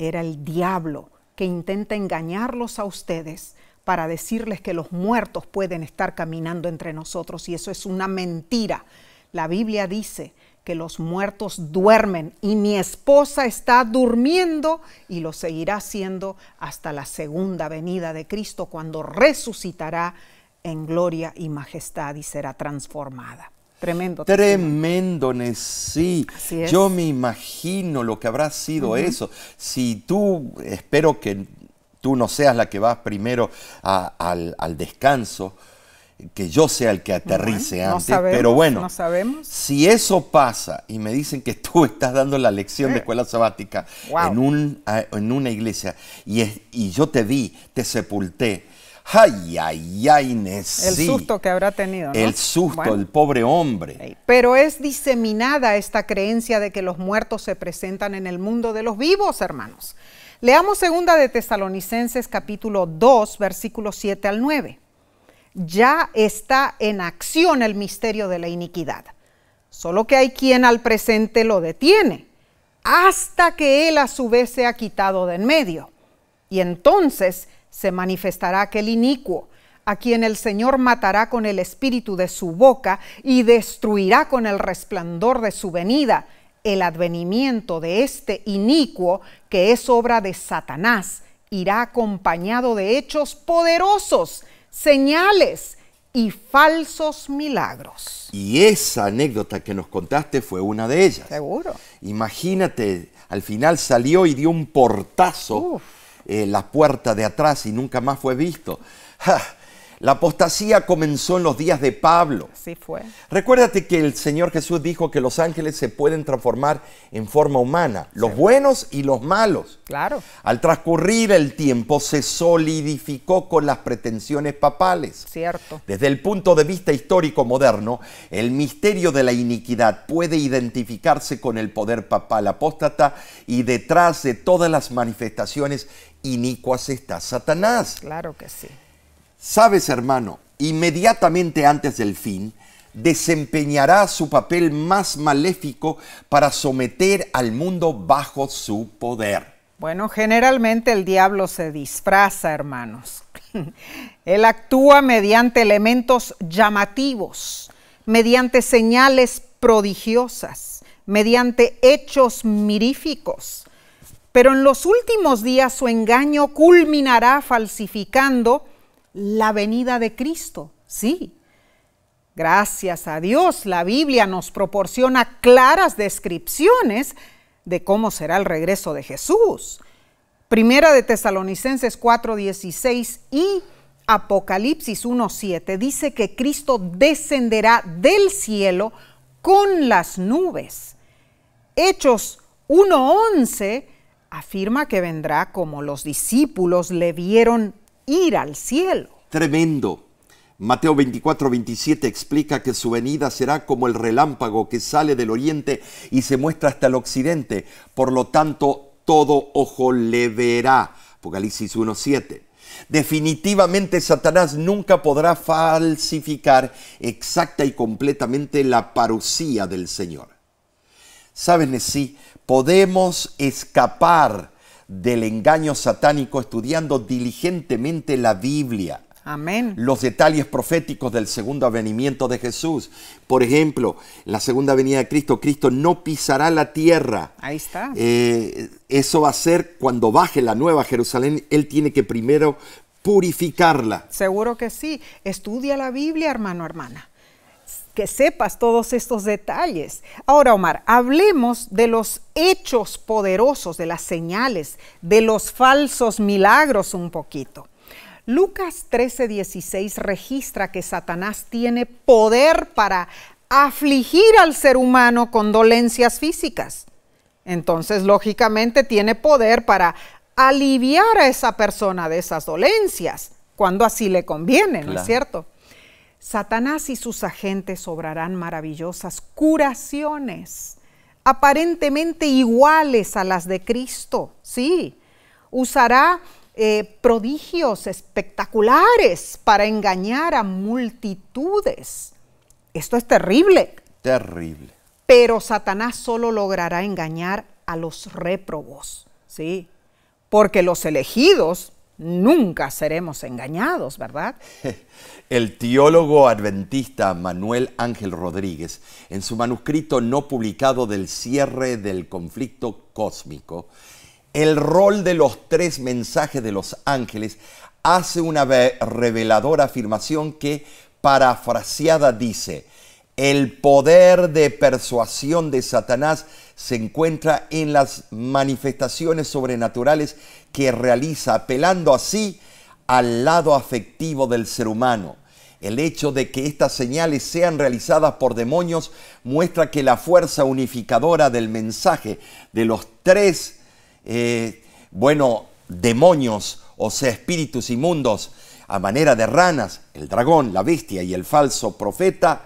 era el diablo que intenta engañarlos a ustedes para decirles que los muertos pueden estar caminando entre nosotros y eso es una mentira. La Biblia dice que los muertos duermen y mi esposa está durmiendo y lo seguirá haciendo hasta la segunda venida de Cristo cuando resucitará en gloria y majestad y será transformada. Tremendo. Tremendo, sí. Yo me imagino lo que habrá sido eso. Si tú, espero que tú no seas la que vas primero al, descanso, que yo sea el que aterrice antes, pero bueno, sabemos. si eso pasa y me dicen que tú [LAUGHS] estás dando la lección de escuela sabática en, un, en, una iglesia y yo te vi, te sepulté, Ay, ay, ay, Nessie. El susto que habrá tenido. ¿no? El susto, el pobre hombre. Pero es diseminada esta creencia de que los muertos se presentan en el mundo de los vivos, hermanos. Leamos segunda de Tesalonicenses capítulo 2, versículos 7 al 9. Ya está en acción el misterio de la iniquidad, solo que hay quien al presente lo detiene, hasta que él a su vez se ha quitado de en medio. Y entonces se manifestará aquel inicuo, a quien el Señor matará con el espíritu de su boca y destruirá con el resplandor de su venida el advenimiento de este inicuo que es obra de Satanás irá acompañado de hechos poderosos, señales y falsos milagros. Y esa anécdota que nos contaste fue una de ellas. Seguro. Imagínate, al final salió y dio un portazo. Eh, la puerta de atrás y nunca más fue visto. La apostasía comenzó en los días de Pablo. Sí fue. Recuérdate que el Señor Jesús dijo que los ángeles se pueden transformar en forma humana, los buenos y los malos. Claro. Al transcurrir el tiempo se solidificó con las pretensiones papales. Cierto. Desde el punto de vista histórico moderno, el misterio de la iniquidad puede identificarse con el poder papal apóstata y detrás de todas las manifestaciones inicuas está Satanás. Claro que sí. Sabes, hermano, inmediatamente antes del fin, desempeñará su papel más maléfico para someter al mundo bajo su poder. Bueno, generalmente el diablo se disfraza, hermanos. [LAUGHS] Él actúa mediante elementos llamativos, mediante señales prodigiosas, mediante hechos miríficos. Pero en los últimos días su engaño culminará falsificando la venida de Cristo. Sí, gracias a Dios la Biblia nos proporciona claras descripciones de cómo será el regreso de Jesús. Primera de Tesalonicenses 4:16 y Apocalipsis 1:7 dice que Cristo descenderá del cielo con las nubes. Hechos 1:11 afirma que vendrá como los discípulos le vieron ir al cielo. Tremendo. Mateo 24, 27 explica que su venida será como el relámpago que sale del oriente y se muestra hasta el occidente. Por lo tanto, todo ojo le verá. Apocalipsis 1, 7. Definitivamente Satanás nunca podrá falsificar exacta y completamente la parucía del Señor. Saben, si podemos escapar del engaño satánico estudiando diligentemente la Biblia. Amén. Los detalles proféticos del segundo avenimiento de Jesús. Por ejemplo, la segunda venida de Cristo, Cristo no pisará la tierra. Ahí está. Eh, eso va a ser cuando baje la nueva Jerusalén. Él tiene que primero purificarla. Seguro que sí. Estudia la Biblia, hermano, hermana que sepas todos estos detalles. Ahora, Omar, hablemos de los hechos poderosos, de las señales, de los falsos milagros un poquito. Lucas 13:16 registra que Satanás tiene poder para afligir al ser humano con dolencias físicas. Entonces, lógicamente, tiene poder para aliviar a esa persona de esas dolencias, cuando así le conviene, ¿no es cierto? Satanás y sus agentes obrarán maravillosas curaciones, aparentemente iguales a las de Cristo, sí. Usará eh, prodigios espectaculares para engañar a multitudes. Esto es terrible. Terrible. Pero Satanás solo logrará engañar a los réprobos, ¿sí? Porque los elegidos nunca seremos engañados, ¿verdad? [LAUGHS] El teólogo adventista Manuel Ángel Rodríguez, en su manuscrito no publicado del cierre del conflicto cósmico, el rol de los tres mensajes de los ángeles hace una reveladora afirmación que, parafraseada, dice, el poder de persuasión de Satanás se encuentra en las manifestaciones sobrenaturales que realiza, apelando así al lado afectivo del ser humano. El hecho de que estas señales sean realizadas por demonios muestra que la fuerza unificadora del mensaje de los tres, eh, bueno, demonios, o sea, espíritus inmundos, a manera de ranas, el dragón, la bestia y el falso profeta,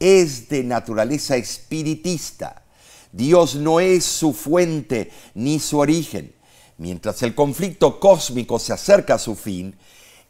es de naturaleza espiritista. Dios no es su fuente ni su origen. Mientras el conflicto cósmico se acerca a su fin,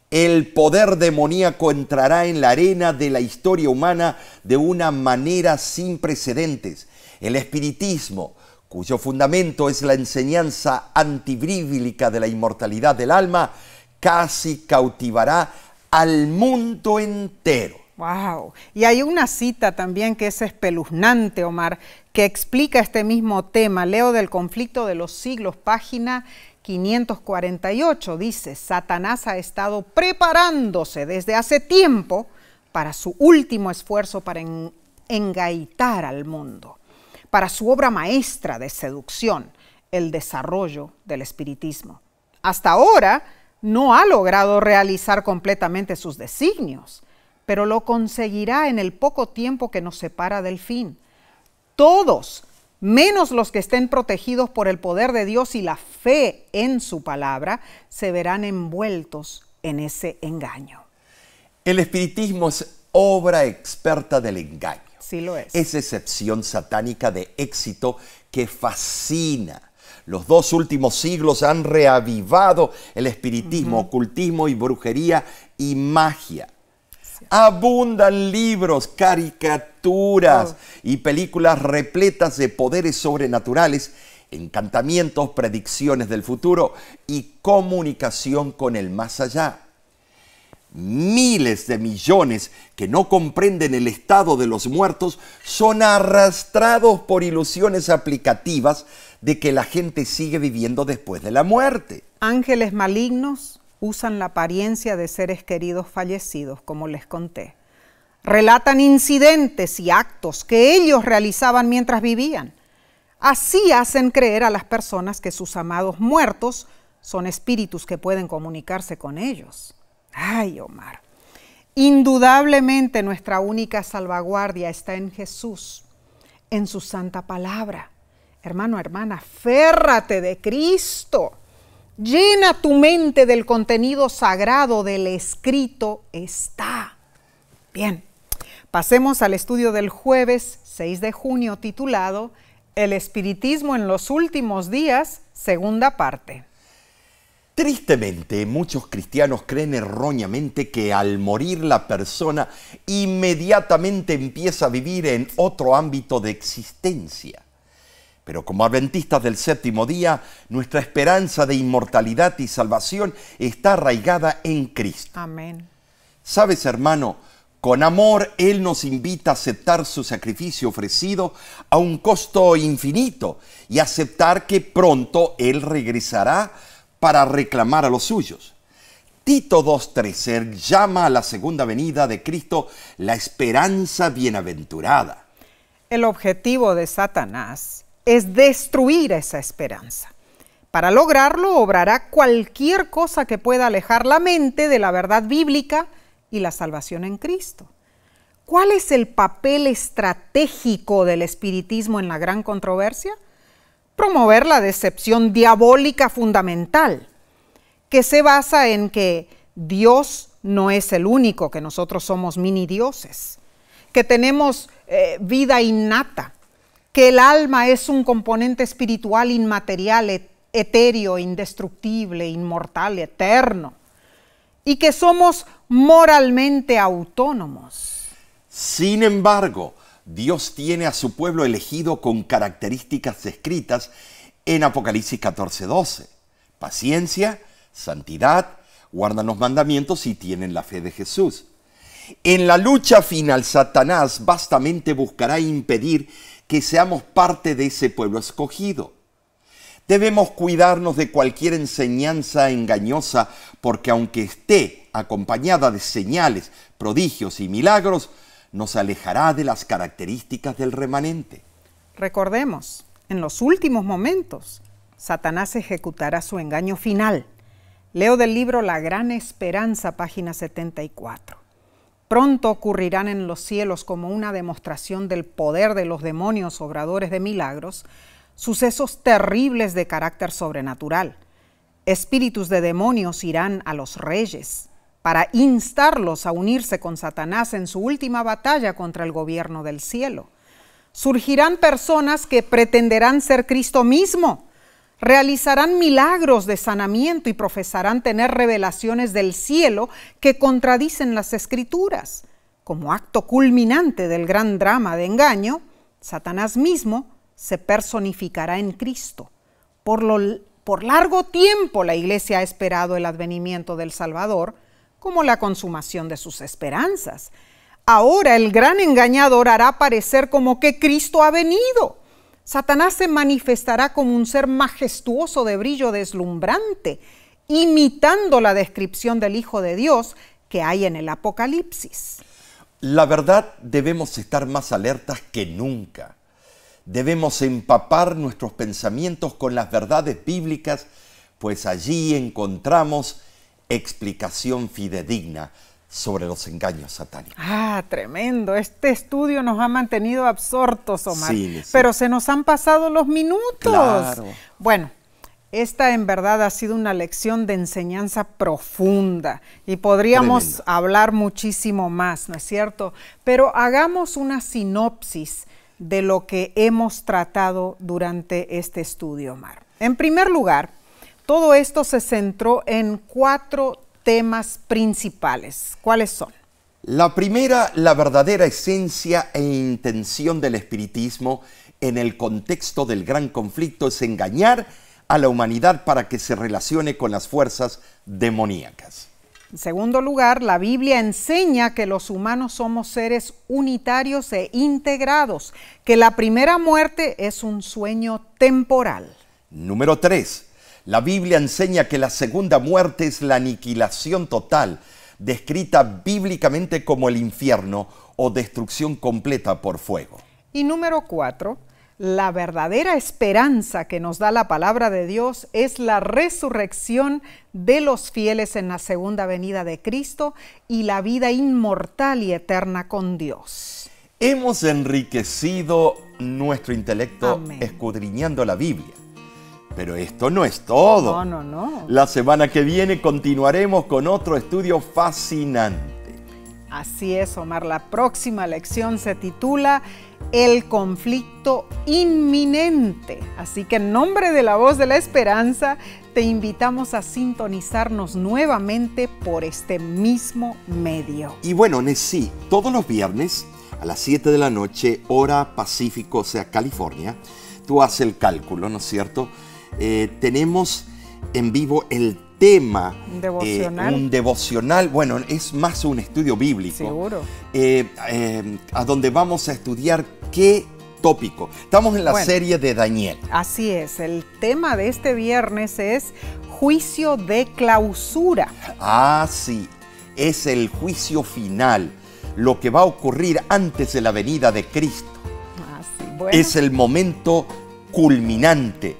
el poder demoníaco entrará en la arena de la historia humana de una manera sin precedentes. El espiritismo, cuyo fundamento es la enseñanza antibíblica de la inmortalidad del alma, casi cautivará al mundo entero. Wow. Y hay una cita también que es espeluznante, Omar, que explica este mismo tema. Leo del conflicto de los siglos, página 548. Dice, Satanás ha estado preparándose desde hace tiempo para su último esfuerzo para engaitar al mundo, para su obra maestra de seducción, el desarrollo del espiritismo. Hasta ahora no ha logrado realizar completamente sus designios, pero lo conseguirá en el poco tiempo que nos separa del fin todos, menos los que estén protegidos por el poder de Dios y la fe en su palabra, se verán envueltos en ese engaño. El espiritismo es obra experta del engaño. Sí lo es. Es excepción satánica de éxito que fascina. Los dos últimos siglos han reavivado el espiritismo, ocultismo y brujería y magia. Abundan libros, caricaturas oh. y películas repletas de poderes sobrenaturales, encantamientos, predicciones del futuro y comunicación con el más allá. Miles de millones que no comprenden el estado de los muertos son arrastrados por ilusiones aplicativas de que la gente sigue viviendo después de la muerte. Ángeles malignos usan la apariencia de seres queridos fallecidos, como les conté. Relatan incidentes y actos que ellos realizaban mientras vivían. Así hacen creer a las personas que sus amados muertos son espíritus que pueden comunicarse con ellos. Ay, Omar, indudablemente nuestra única salvaguardia está en Jesús, en su santa palabra. Hermano, hermana, férrate de Cristo Llena tu mente del contenido sagrado del escrito está. Bien, pasemos al estudio del jueves 6 de junio titulado El espiritismo en los últimos días, segunda parte. Tristemente, muchos cristianos creen erróneamente que al morir la persona inmediatamente empieza a vivir en otro ámbito de existencia pero como adventistas del séptimo día, nuestra esperanza de inmortalidad y salvación está arraigada en Cristo. Amén. Sabes, hermano, con amor Él nos invita a aceptar su sacrificio ofrecido a un costo infinito y aceptar que pronto Él regresará para reclamar a los suyos. Tito 2.13 llama a la segunda venida de Cristo la esperanza bienaventurada. El objetivo de Satanás es destruir esa esperanza. Para lograrlo, obrará cualquier cosa que pueda alejar la mente de la verdad bíblica y la salvación en Cristo. ¿Cuál es el papel estratégico del espiritismo en la gran controversia? Promover la decepción diabólica fundamental, que se basa en que Dios no es el único, que nosotros somos mini dioses, que tenemos eh, vida innata, que el alma es un componente espiritual inmaterial, etéreo, indestructible, inmortal, eterno, y que somos moralmente autónomos. Sin embargo, Dios tiene a su pueblo elegido con características descritas en Apocalipsis 14:12. Paciencia, santidad, guardan los mandamientos y tienen la fe de Jesús. En la lucha final, Satanás vastamente buscará impedir que seamos parte de ese pueblo escogido. Debemos cuidarnos de cualquier enseñanza engañosa, porque aunque esté acompañada de señales, prodigios y milagros, nos alejará de las características del remanente. Recordemos, en los últimos momentos, Satanás ejecutará su engaño final. Leo del libro La Gran Esperanza, página 74 pronto ocurrirán en los cielos como una demostración del poder de los demonios obradores de milagros, sucesos terribles de carácter sobrenatural. Espíritus de demonios irán a los reyes para instarlos a unirse con Satanás en su última batalla contra el gobierno del cielo. Surgirán personas que pretenderán ser Cristo mismo realizarán milagros de sanamiento y profesarán tener revelaciones del cielo que contradicen las escrituras. Como acto culminante del gran drama de engaño, Satanás mismo se personificará en Cristo. Por, por largo tiempo la Iglesia ha esperado el advenimiento del Salvador como la consumación de sus esperanzas. Ahora el gran engañador hará parecer como que Cristo ha venido Satanás se manifestará como un ser majestuoso de brillo deslumbrante, imitando la descripción del Hijo de Dios que hay en el Apocalipsis. La verdad debemos estar más alertas que nunca. Debemos empapar nuestros pensamientos con las verdades bíblicas, pues allí encontramos explicación fidedigna sobre los engaños satánicos. Ah, tremendo. Este estudio nos ha mantenido absortos, Omar. Sí, sí. Pero se nos han pasado los minutos. Claro. Bueno, esta en verdad ha sido una lección de enseñanza profunda y podríamos hablar muchísimo más, ¿no es cierto? Pero hagamos una sinopsis de lo que hemos tratado durante este estudio, Omar. En primer lugar, todo esto se centró en cuatro temas principales. ¿Cuáles son? La primera, la verdadera esencia e intención del espiritismo en el contexto del gran conflicto es engañar a la humanidad para que se relacione con las fuerzas demoníacas. En segundo lugar, la Biblia enseña que los humanos somos seres unitarios e integrados, que la primera muerte es un sueño temporal. Número tres... La Biblia enseña que la segunda muerte es la aniquilación total, descrita bíblicamente como el infierno o destrucción completa por fuego. Y número cuatro, la verdadera esperanza que nos da la palabra de Dios es la resurrección de los fieles en la segunda venida de Cristo y la vida inmortal y eterna con Dios. Hemos enriquecido nuestro intelecto escudriñando la Biblia. Pero esto no es todo. No, no, no. La semana que viene continuaremos con otro estudio fascinante. Así es, Omar. La próxima lección se titula El conflicto inminente. Así que en nombre de la voz de la esperanza, te invitamos a sintonizarnos nuevamente por este mismo medio. Y bueno, Nessie, todos los viernes a las 7 de la noche, hora Pacífico, o sea, California, tú haces el cálculo, ¿no es cierto? Eh, tenemos en vivo el tema. Devocional. Eh, un devocional, bueno, es más un estudio bíblico. Seguro. Eh, a donde vamos a estudiar qué tópico. Estamos en la serie de Daniel. Así es, el tema de este viernes es juicio de clausura. Ah, sí, es el juicio final, lo que va a ocurrir antes de la venida de Cristo. Ah, Es el momento culminante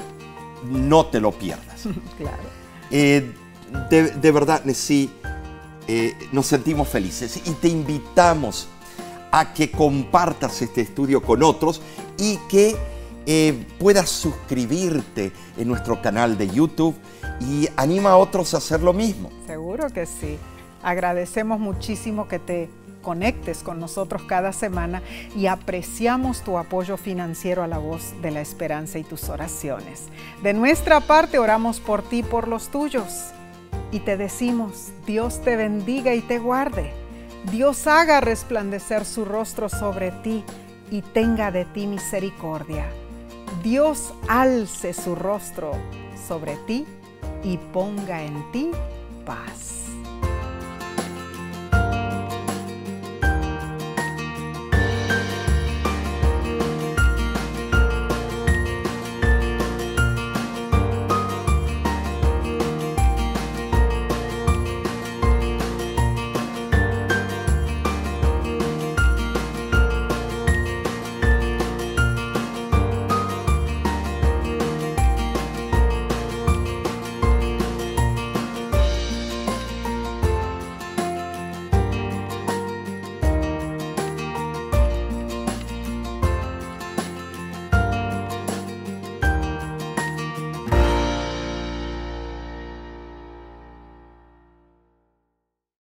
no te lo pierdas. [LAUGHS] claro. Eh, de, verdad, sí, eh, nos sentimos felices y te invitamos a que compartas este estudio con otros y que eh, puedas suscribirte en nuestro canal de YouTube y anima a otros a hacer lo mismo. Seguro que sí. Agradecemos muchísimo que te conectes con nosotros cada semana y apreciamos tu apoyo financiero a la voz de la esperanza y tus oraciones. De nuestra parte oramos por ti, por los tuyos y te decimos, Dios te bendiga y te guarde. Dios haga resplandecer su rostro sobre ti y tenga de ti misericordia. Dios alce su rostro sobre ti y ponga en ti paz.